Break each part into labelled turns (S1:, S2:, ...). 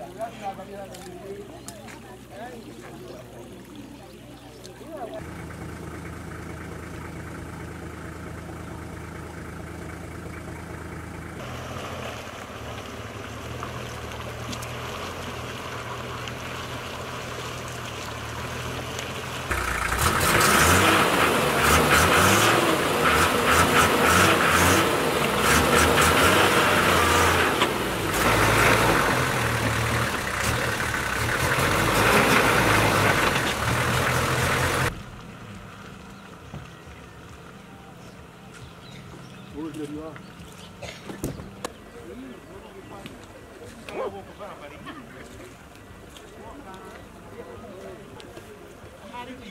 S1: Gracias.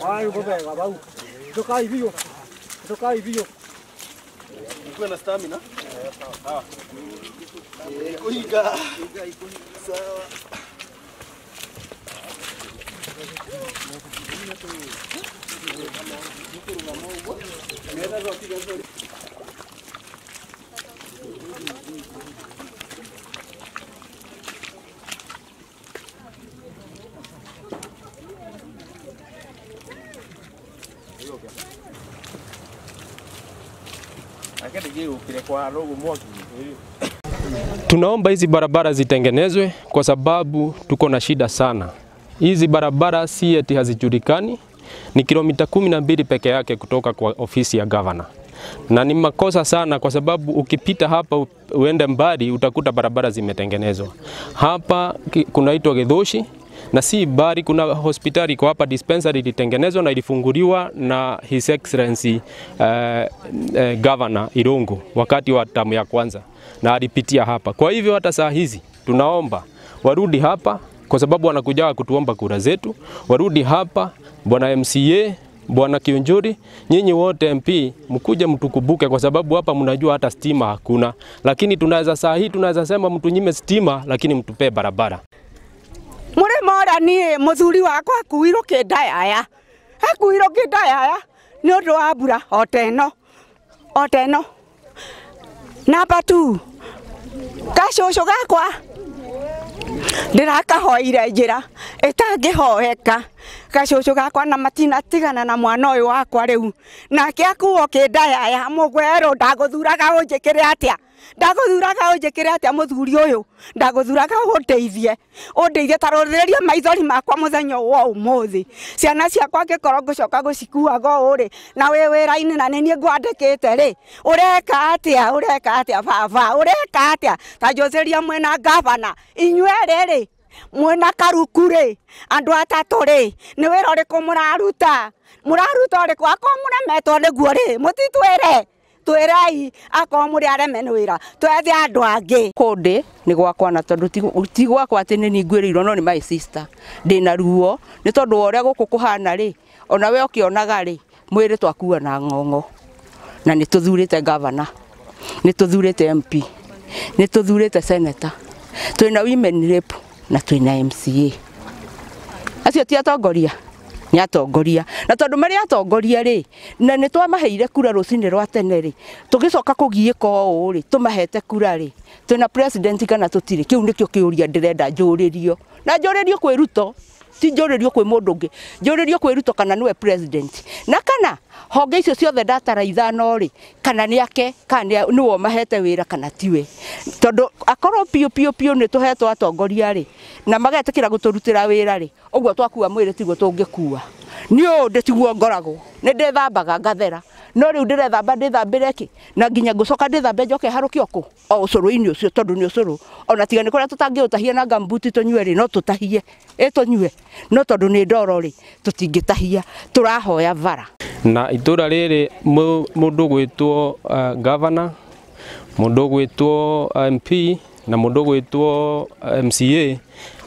S2: Hayo baba bau. Kutoka hivyo. Kutoka hivyo. Nikuwe na stamina.
S3: Sawa. Kuiga. Sawa. Thank you.
S2: Tunaomba hizi barabara zitengenezwe kwa sababu tuko na shida sana. Hizi barabara si eti hazijulikani, ni kilomita kumi na mbili peke yake kutoka kwa ofisi ya gavana, na ni makosa sana, kwa sababu ukipita hapa uende mbali utakuta barabara zimetengenezwa. Hapa kunaitwa Githushi, na si bari. Kuna hospitali iko hapa, dispensary ilitengenezwa na ilifunguliwa na His Excellency uh, uh, Governor Irungu wakati wa tamu ya kwanza, na alipitia hapa. Kwa hivyo hata saa hizi tunaomba warudi hapa kwa sababu wanakuja kutuomba kura zetu. Warudi hapa, bwana MCA, bwana Kiunjuri, nyinyi wote MP mkuje mtukubuke, kwa sababu hapa mnajua hata stima hakuna, lakini tunaweza saa hii tunaweza sema mtunyime stima, lakini mtupe barabara
S4: muri mora ni muthuri wakwa akuirwo kindayaya akuirwo kindayaya ni undu wa mbura oteno oteno namba tu gacucu gakwa ndirakahoire njira itangihoeka gacucu gakwa na matinatigana na mwana uyu wakwa riu nake akuo kindayaya mugweru ndaguthuraga unjikire atia ndaguthuraga unjikire atia muthuri uyu ndaguthuraga undeithie undeithie taroreria maithori makwa muthenya wa umuthi ciana ciakwa ngikorwo ngucoka gucikuaga uri na wi wira-ini na ninie ngwandikite ri ureka atia ureka atia baba ureka atia ta njũciria mwena ngabana inyuerĩ rĩ mwena karuku rĩ andũ atatũ rĩ nĩ wĩra ũrĩkũ mũraruta mũraruta ũrĩkũ akorwo mũremetwo nĩguo rĩ mũtitwĩre twirai akorwo må rä aremene
S1: wä ra twethe andå angä kå ndä nä gwakwa na tondå ti gwakwa atä nä ninguä rä no ni my sister ndä na ruo nä tondå wa å rä a gå kå kå hana rä ona we å kä onaga rä mwä rä na ng'ong'o na nä tå thurä te tuthurite nä tå thurä te mp nä tå thurä te twä na women rep na twä na mca acio ti atongoria nä atongoria na tondå marä atongoria rä na nä twamaheire kura rå cinä rwa tene rä tå gä coka kå giä ka å rä tå mahete kura rä twä president kana tå tirä kä u nä kä o kä å ria ndä renda njå rä rio na njå rä rio kwä ruto ti njoririo kwi mundu ngi njoririo kwi ruto kana niwe president na kana honge icio ciothe ndatara ithano ri kana ni ake kana ni wo mahete wira kana tiwe tondu akorwo pio pio pio ni tuhetwa atongoria ri na magetikira guturutira wira ri uguo twakuwa mwire tiguo tungikuwa ni o ndetiguo ngoragwo ni ndethambaga ngathera no riu ndĩrethamba ndĩthambĩre ki na nginya ngũcoka ndĩthambe njoke haruki oku o ũcũrũ-inĩ ucio tondu ni ũcũrũ ona tiga nĩ kũrĩa tũtangĩũtahia na ngambuti tũnyue ri no tutahie ĩ tũnyue no tondu ni ndoro rĩ tũtingĩtahia turahoya vara
S2: na itura riri mũndũ gwitwo uh, gavana mũndũ gwitwo uh, MP na mũndũ gwĩtwo uh, MCA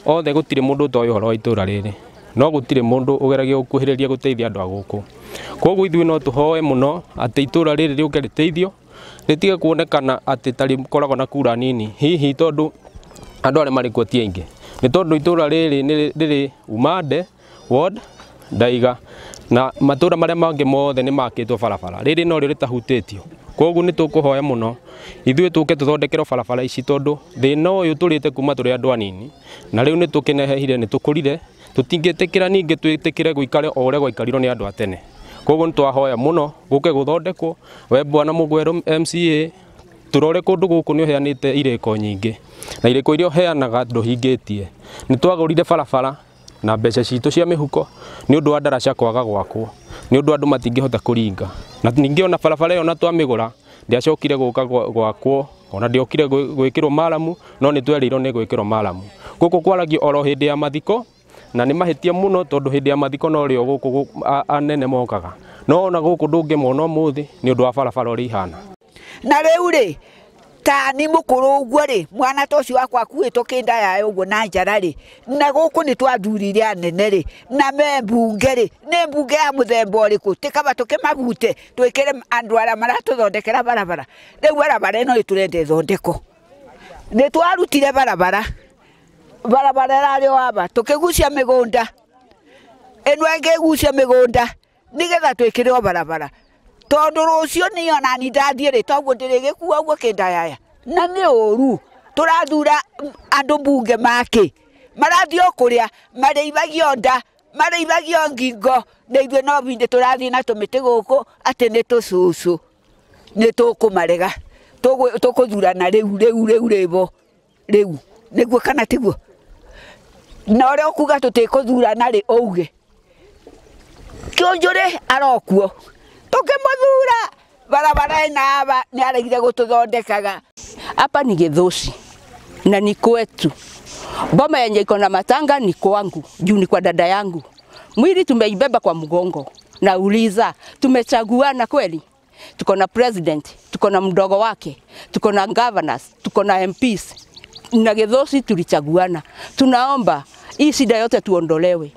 S2: othe gũtirĩ mũndũ ũtoĩ ũhoro wa itũra rĩrĩ no gũtirĩ mũndũ ũgeragia gũkuhĩrĩria gutethia andũ a koguo ithuĩ no tũhoe mũno atĩ itũra rĩrĩ rĩũke rĩteithio rĩtige kuonekana atĩ ta rĩkoragwo na kura nini hihi tondũ andũ arĩa marĩ kuo ti aingĩ nĩ tondũ itũra rĩrĩ rĩrĩ umande ward ndaiga na matũra marĩa mangĩ mothe nĩ makĩtwo barabara rĩrĩ norĩo rĩtahutĩtio koguo nĩ tũkũhoya mũno ithuĩ tũke tũthondekerwo barabara ici tondũ thĩna ũyũ tũrĩte kuma tũrĩ andũ anini na rĩu nĩ tũkĩnehehire nĩ tũkũrire tũtingĩtĩkĩra ningĩ twĩtĩkĩre gũikare o ũrĩa gwaikarirwo nĩ andũ a tene koguo nä twahoya må no gå ke gå thondekwo we bwana må gwerå mca turore kundu guku ni uheanite ireko nyingi na ireko iria uheanaga nduhingitie ni twagurire barabara na mbeca citå cia mihuko ni ndå wa ndaraca kwaga gwakwo ni undu andu matingihota kuringa na ningi ona barabara iyo na twamigura ndiacokire guka gwakwo ona kä rwo maramu no ni twereirwo ni gwikirwo maramu guku kwaragio oro ndä ya mathiko na nä mahätia må no tondå hä ndä ya mathiko no rä gå anene mokaga no ona gå kå ndå ngä mona må thä nä å ndå wa barabara å rä ihana
S3: na rä u rä ta ni mukuru guo ri mwana ta ucio wakwa kä kinda yayo uguo na njara ri na guku ni twathurire anene ri na me mbunge ri ni mbunge ya muthemba uriku tikaba tukimagute twikire andu aria maratuthondekera barabara riu ä tå iturende thondeko nä twarutire barabara barabara ĩrarĩ o aba tũkĩgucia mĩgũnda ĩno ĩngĩgucia mĩgũnda nĩgetha twĩkĩre o barabara tondũ rũcio nĩ onani ndathiĩ rĩ toguo ndĩrĩgĩkua ũguo kĩndayaya na nĩ ũru tũrathura andũ mbunge makĩ marathiĩ o kũrĩa nda marĩithagio ngingo na ithuĩ no bindĩ tũrathiĩ na tũmĩtĩ gũkũ atĩ nĩ tũcũcũ nĩ tũkũmarega tũkũthurana rĩu rĩu rĩu rĩbo rĩu nĩguo kana tiguo na ria ukuga tutikuthurana ri ouge rä arokuo tukimuthura barabara aba ni aregire gututhondekaga
S1: hapa ni githuci na ni kwetu boma yenye iko na matanga ni kwangu juu ni kwa dada yangu mwili tumeibeba kwa mgongo nauliza tumechaguana kweli tuko na president tuko na mdogo wake tuko na governors tuko na MPs na gethosi tulichaguana. Tunaomba hii shida yote tuondolewe,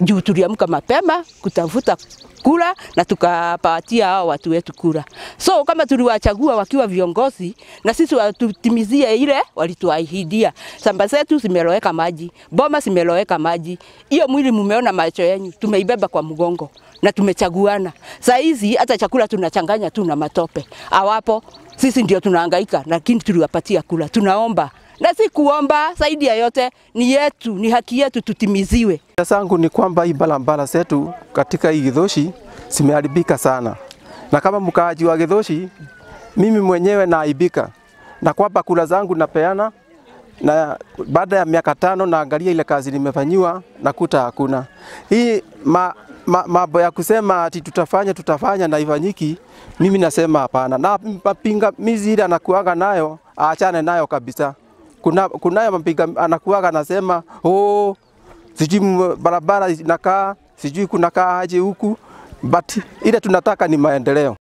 S1: juu tuliamka mapema kutafuta kula na tukapatia hao watu wetu kula. So kama tuliwachagua wakiwa viongozi, na sisi watutimizie ile walituahidia. Samba zetu zimeloweka maji, boma zimeloweka maji, hiyo mwili mumeona macho yenu, tumeibeba kwa mgongo na tumechaguana. Saa hizi hata chakula tunachanganya tu na matope, awapo sisi ndio tunahangaika, lakini tuliwapatia kula. Tunaomba na si kuomba zaidi ya yote, ni yetu, ni haki yetu tutimiziwe.
S2: Ya zangu ni kwamba hii barabara zetu katika hii Githushi zimeharibika sana, na kama mkaaji wa Githushi mimi mwenyewe naaibika na kwamba kula zangu napeana, na baada ya miaka tano naangalia ile kazi nimefanyiwa nakuta hakuna hii ma, ma, mambo ya kusema ati tutafanya tutafanya na ifanyiki, mimi nasema hapana, na mapingamizi ile anakuanga nayo aachane nayo kabisa kuna kunaye mpiga anakuaga anasema oh, sijui barabara inakaa sijui kaa aje huku, but ile tunataka ni maendeleo.